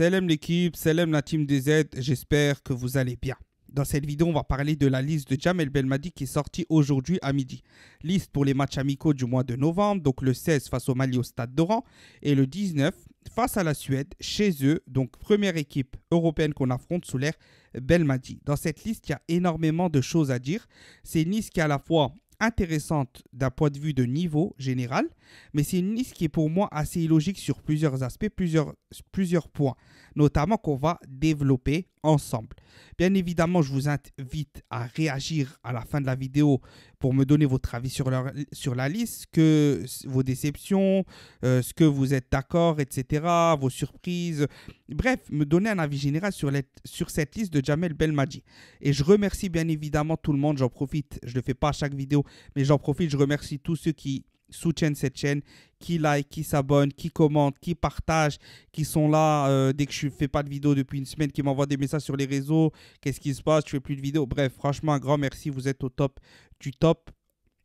Salam l'équipe, salam la team DZ, j'espère que vous allez bien. Dans cette vidéo, on va parler de la liste de Jamel Belmadi qui est sortie aujourd'hui à midi. Liste pour les matchs amicaux du mois de novembre, donc le 16 face au Mali au Stade d'Oran et le 19 face à la Suède chez eux, donc première équipe européenne qu'on affronte sous l'ère Belmadi. Dans cette liste, il y a énormément de choses à dire. C'est une liste qui est à la fois intéressante d'un point de vue de niveau général, mais c'est une liste qui est pour moi assez illogique sur plusieurs aspects, plusieurs, plusieurs points notamment qu'on va développer ensemble. Bien évidemment, je vous invite à réagir à la fin de la vidéo pour me donner votre avis sur la, sur la liste, que vos déceptions, euh, ce que vous êtes d'accord, etc., vos surprises. Bref, me donner un avis général sur, sur cette liste de Jamel Belmadi. Et je remercie bien évidemment tout le monde, j'en profite, je ne le fais pas à chaque vidéo, mais j'en profite, je remercie tous ceux qui soutiennent cette chaîne, qui like, qui s'abonnent, qui commentent, qui partagent, qui sont là euh, dès que je fais pas de vidéo depuis une semaine, qui m'envoient des messages sur les réseaux, qu'est-ce qui se passe, tu fais plus de vidéos. Bref, franchement, un grand merci, vous êtes au top du top.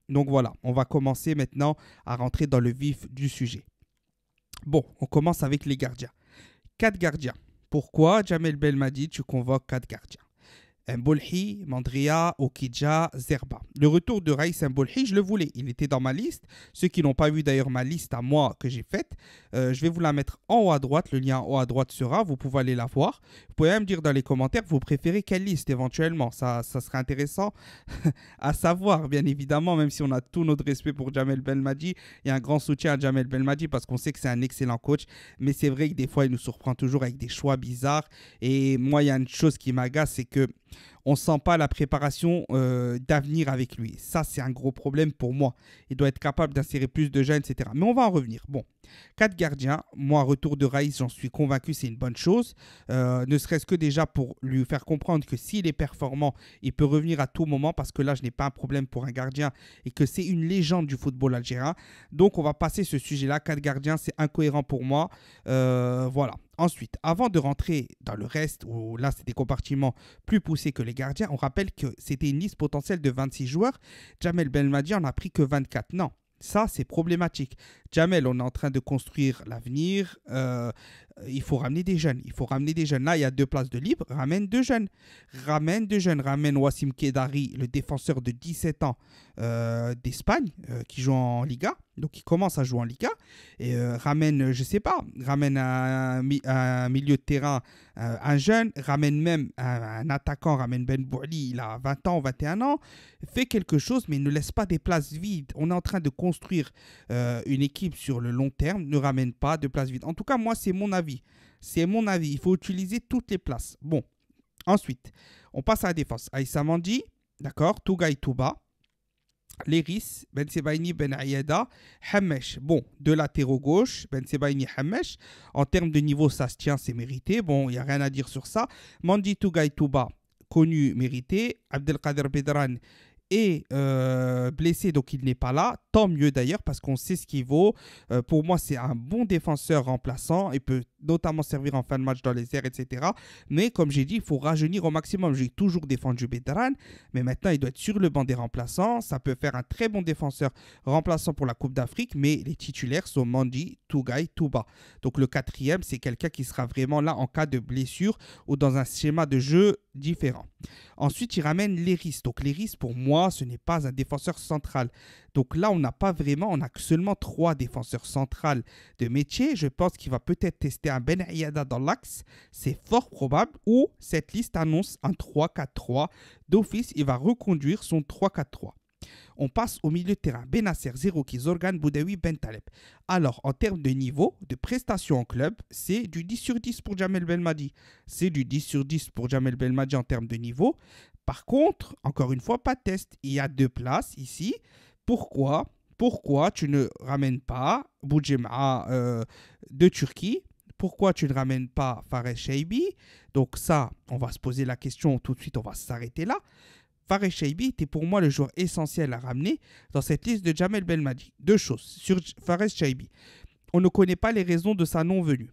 Donc voilà, on va commencer maintenant à rentrer dans le vif du sujet. Bon, on commence avec les gardiens. Quatre gardiens. Pourquoi Jamel dit tu convoques quatre gardiens Mbolhi, Mandria, Okidja, Zerba. Le retour de Raïs Mbolhi, je le voulais. Il était dans ma liste. Ceux qui n'ont pas vu d'ailleurs ma liste à moi que j'ai faite, euh, je vais vous la mettre en haut à droite. Le lien en haut à droite sera. Vous pouvez aller la voir. Vous pouvez même dire dans les commentaires vous préférez quelle liste éventuellement. Ça, ça serait intéressant à savoir, bien évidemment, même si on a tout notre respect pour Jamel Belmadi. Il y a un grand soutien à Jamel Belmadi parce qu'on sait que c'est un excellent coach. Mais c'est vrai que des fois, il nous surprend toujours avec des choix bizarres. Et moi, il y a une chose qui m'agace, c'est que on sent pas la préparation euh, d'avenir avec lui. Ça, c'est un gros problème pour moi. Il doit être capable d'insérer plus de jeunes, etc. Mais on va en revenir. Bon, quatre gardiens. Moi, retour de Raïs, j'en suis convaincu, c'est une bonne chose. Euh, ne serait-ce que déjà pour lui faire comprendre que s'il est performant, il peut revenir à tout moment parce que là, je n'ai pas un problème pour un gardien et que c'est une légende du football algérien. Donc, on va passer ce sujet-là. Quatre gardiens, c'est incohérent pour moi. Euh, voilà. Ensuite, avant de rentrer dans le reste, où là c'est des compartiments plus poussés que les gardiens, on rappelle que c'était une liste potentielle de 26 joueurs. Jamel Belmadi en a pris que 24. Non, ça c'est problématique. Jamel, on est en train de construire l'avenir. Euh, il faut ramener des jeunes. Il faut ramener des jeunes. Là, il y a deux places de libre. Ramène deux jeunes. Ramène deux jeunes. Ramène Wassim Kedari, le défenseur de 17 ans euh, d'Espagne, euh, qui joue en Liga. Donc, il commence à jouer en Liga. Et ramène, je sais pas, ramène un, un milieu de terrain, un jeune. Ramène même un, attaquant. Ramène Ben Bouali Il a 20 ans, 21 ans. fait quelque chose, mais ne laisse pas des places vides. On est en train de construire une équipe sur le long terme ne ramène pas de place vide. En tout cas, moi, c'est mon avis. C'est mon avis. Il faut utiliser toutes les places. Bon. Ensuite, on passe à la défense. Aïssa Mandi, d'accord Tougaï Touba. Léris, Ben Sebaini, Ben Ayada, Hamesh. Bon, de latéraux gauche, Ben Sebaini, Hamesh. En termes de niveau, ça se tient, c'est mérité. Bon, il n'y a rien à dire sur ça. Mandi Tougaï Touba, connu, mérité. Abdelkader Bedran, et euh, blessé, donc il n'est pas là. Tant mieux d'ailleurs, parce qu'on sait ce qu'il vaut. Euh, pour moi, c'est un bon défenseur remplaçant et peut notamment servir en fin de match dans les airs, etc. Mais comme j'ai dit, il faut rajeunir au maximum. J'ai toujours défendu Bedran, mais maintenant il doit être sur le banc des remplaçants. Ça peut faire un très bon défenseur remplaçant pour la Coupe d'Afrique, mais les titulaires sont Mandi, Tougaï, Touba. Donc le quatrième, c'est quelqu'un qui sera vraiment là en cas de blessure ou dans un schéma de jeu différent. Ensuite, il ramène Léris. Donc Léris, pour moi, ce n'est pas un défenseur central. Donc là, on n'a pas vraiment, on a seulement trois défenseurs centrales de métier. Je pense qu'il va peut-être tester un Ben Ayada dans l'axe. C'est fort probable. Ou cette liste annonce un 3-4-3. D'office, il va reconduire son 3-4-3. On passe au milieu de terrain. Benasser, Zerouki, Zorgan, Ben Bentaleb. Alors, en termes de niveau, de prestation en club, c'est du 10 sur 10 pour Jamel Belmadi. C'est du 10 sur 10 pour Jamel Belmadi en termes de niveau. Par contre, encore une fois, pas de test. Il y a deux places ici pourquoi, pourquoi tu ne ramènes pas Boujema euh, de Turquie pourquoi tu ne ramènes pas Fares Shaibi Donc ça, on va se poser la question tout de suite, on va s'arrêter là. Fares Shaibi était pour moi le joueur essentiel à ramener dans cette liste de Jamel Belmadi. Deux choses sur Fares Shaibi. On ne connaît pas les raisons de sa non-venue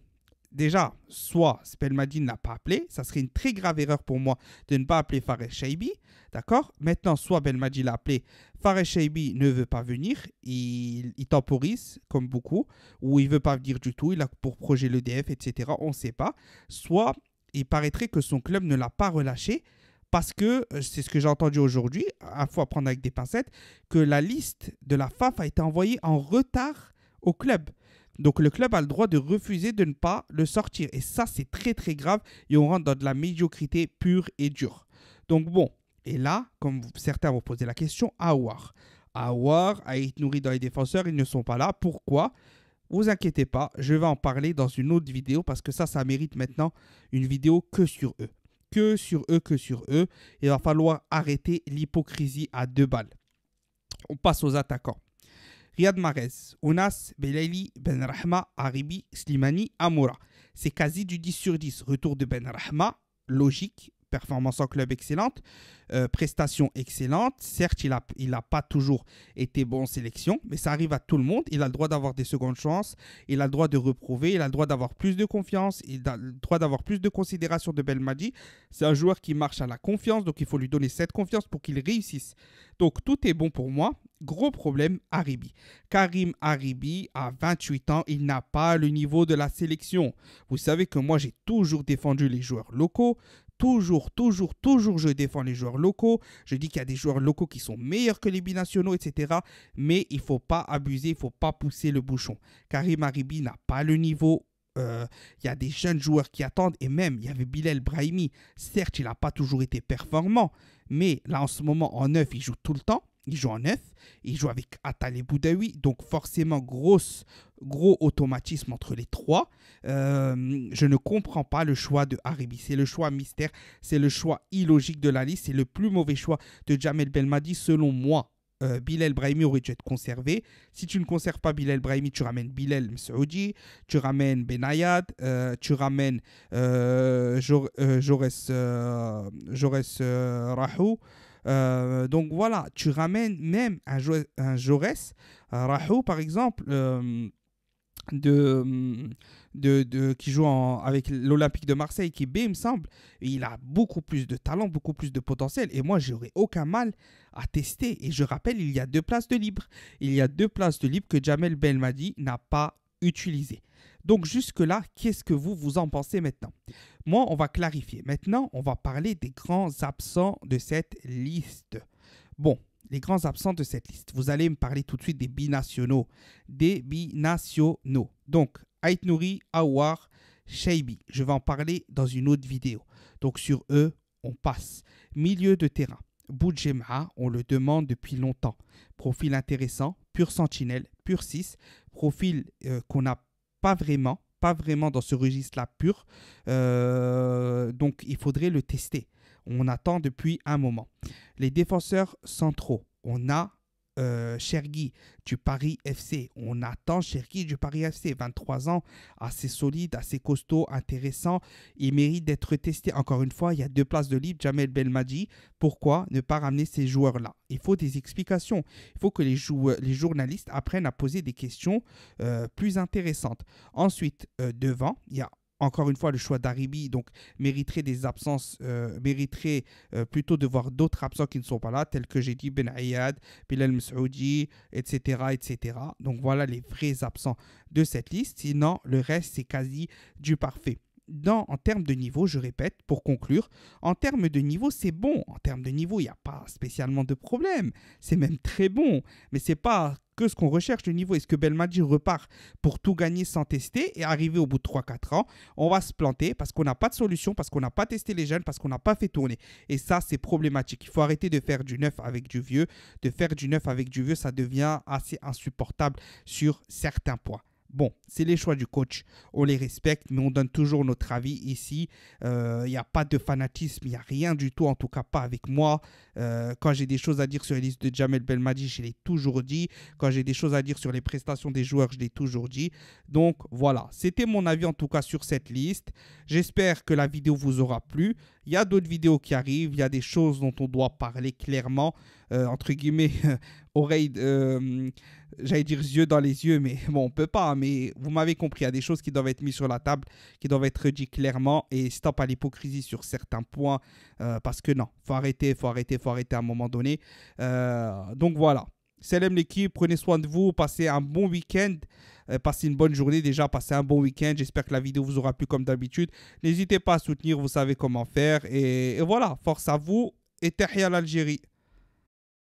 déjà, soit Spelmadine n'a pas appelé, ça serait une très grave erreur pour moi de ne pas appeler Farès Shaibi, d'accord Maintenant, soit Belmadi l'a appelé, Farès Shaibi ne veut pas venir, il, temporise, comme beaucoup, ou il veut pas venir du tout, il a pour projet l'EDF, etc., on ne sait pas. Soit, il paraîtrait que son club ne l'a pas relâché, parce que, euh, c'est ce que j'ai entendu aujourd'hui, à fois prendre avec des pincettes, que la liste de la FAF a été envoyée en retard au club. Donc le club a le droit de refuser de ne pas le sortir. Et ça, c'est très très grave et on rentre dans de la médiocrité pure et dure. Donc bon, et là, comme certains vous poser la question, Awar. a été nourri dans les défenseurs, ils ne sont pas là. Pourquoi Vous inquiétez pas, je vais en parler dans une autre vidéo parce que ça, ça mérite maintenant une vidéo que sur eux. Que sur eux, que sur eux. Il va falloir arrêter l'hypocrisie à deux balles. On passe aux attaquants. Riyad Mahrez, Onas Belali, Benrahma, Aribi, Slimani, Amoura. C'est quasi du 10 sur 10. Retour de Benrahma, logique, performance en club excellente, euh, prestation excellente. Certes, il n'a il a pas toujours été bon en sélection, mais ça arrive à tout le monde. Il a le droit d'avoir des secondes chances, il a le droit de reprouver, il a le droit d'avoir plus de confiance, il a le droit d'avoir plus de considération de Belmadi. C'est un joueur qui marche à la confiance, donc il faut lui donner cette confiance pour qu'il réussisse. Donc tout est bon pour moi gros problème Haribi. Karim Haribi, à 28 ans, il n'a pas le niveau de la sélection. Vous savez que moi, j'ai toujours défendu les joueurs locaux. Toujours, toujours, toujours, je défends les joueurs locaux. Je dis qu'il y a des joueurs locaux qui sont meilleurs que les binationaux, etc. Mais il ne faut pas abuser, il ne faut pas pousser le bouchon. Karim Haribi n'a pas le niveau euh, il y a des jeunes joueurs qui attendent et même il y avait Bilal Brahimi. Certes, il n'a pas toujours été performant, mais là en ce moment en neuf, il joue tout le temps. Il joue en neuf, il joue avec atalé donc forcément grosse, gros automatisme entre les trois. Euh, je ne comprends pas le choix de Haribi, c'est le choix mystère, c'est le choix illogique de la liste, c'est le plus mauvais choix de Jamel Belmadi selon moi. Euh, Bilal Brahimi aurait dû être conservé. Si tu ne conserves pas Bilal Brahimi, tu ramènes Bilal Msaoudi, tu ramènes Benayad, euh, tu ramènes Jaurès Rahou. Euh, donc voilà, tu ramènes même un, un Jaurès, un euh, Rahou par exemple, euh, de, qui joue avec l'Olympique de Marseille, qui B, il me semble, il a beaucoup plus de talent, beaucoup plus de potentiel. Et moi, j'aurais aucun mal à tester. Et je rappelle, il y a deux places de libre. Il y a deux places de libre que Jamel Belmadi n'a pas utilisées. Donc jusque-là, qu'est-ce que vous vous en pensez maintenant Moi, on va clarifier. Maintenant, on va parler des grands absents de cette liste. Bon, les grands absents de cette liste. Vous allez me parler tout de suite des binationaux. Des binationaux. Donc, Ait Nouri, Awar, Shaibi. Je vais en parler dans une autre vidéo. Donc, sur eux, on passe. Milieu de terrain. Boudjema, on le demande depuis longtemps. Profil intéressant, pur sentinelle, pur 6. Profil euh, qu'on a pas vraiment, pas vraiment dans ce registre-là pur. Euh, donc il faudrait le tester. On attend depuis un moment. Les défenseurs centraux, on a euh, Chergui du Paris FC. On attend Chergui du Paris FC, 23 ans, assez solide, assez costaud, intéressant. Il mérite d'être testé. Encore une fois, il y a deux places de libre, Jamel Belmadi. Pourquoi ne pas ramener ces joueurs-là Il faut des explications. Il faut que les, joueurs, les journalistes apprennent à poser des questions euh, plus intéressantes. Ensuite, euh, devant, il y a encore une fois, le choix d'Aribi donc mériterait des absences, euh, mériterait euh, plutôt de voir d'autres absents qui ne sont pas là, tels que j'ai dit Ben Ayad, Bilal Msoudi, etc., etc. Donc voilà les vrais absents de cette liste. Sinon, le reste, c'est quasi du parfait. Dans, en termes de niveau, je répète, pour conclure, en termes de niveau, c'est bon. En termes de niveau, il n'y a pas spécialement de problème. C'est même très bon. Mais c'est pas que ce qu'on recherche, du niveau. Est-ce que Belmadi repart pour tout gagner sans tester et arriver au bout de 3-4 ans, on va se planter parce qu'on n'a pas de solution, parce qu'on n'a pas testé les jeunes, parce qu'on n'a pas fait tourner. Et ça, c'est problématique. Il faut arrêter de faire du neuf avec du vieux. De faire du neuf avec du vieux, ça devient assez insupportable sur certains points. Bon, c'est les choix du coach, on les respecte, mais on donne toujours notre avis ici. Euh, il n'y a pas de fanatisme, il n'y a rien du tout, en tout cas pas avec moi. Euh, quand j'ai des choses à dire sur les listes de Jamel Belmadi, je l'ai toujours dit. Quand j'ai des choses à dire sur les prestations des joueurs, je l'ai toujours dit. Donc voilà, c'était mon avis en tout cas sur cette liste. J'espère que la vidéo vous aura plu. Il y a d'autres vidéos qui arrivent, il y a des choses dont on doit parler clairement, euh, entre guillemets, oreille, euh, j'allais dire yeux dans les yeux, mais bon, on peut pas, hein. mais vous m'avez compris, il y a des choses qui doivent être mises sur la table, qui doivent être dites clairement, et stop à l'hypocrisie sur certains points, parce que non, faut arrêter, faut arrêter, faut arrêter à un moment donné. Euh, donc voilà. Salam l'équipe, prenez soin de vous, passez un bon week-end, euh, passez une bonne journée déjà, passez un bon week-end. J'espère que la vidéo vous aura plu comme d'habitude. N'hésitez pas à soutenir, vous savez comment faire. Et, voilà, force à vous et à l'Algérie.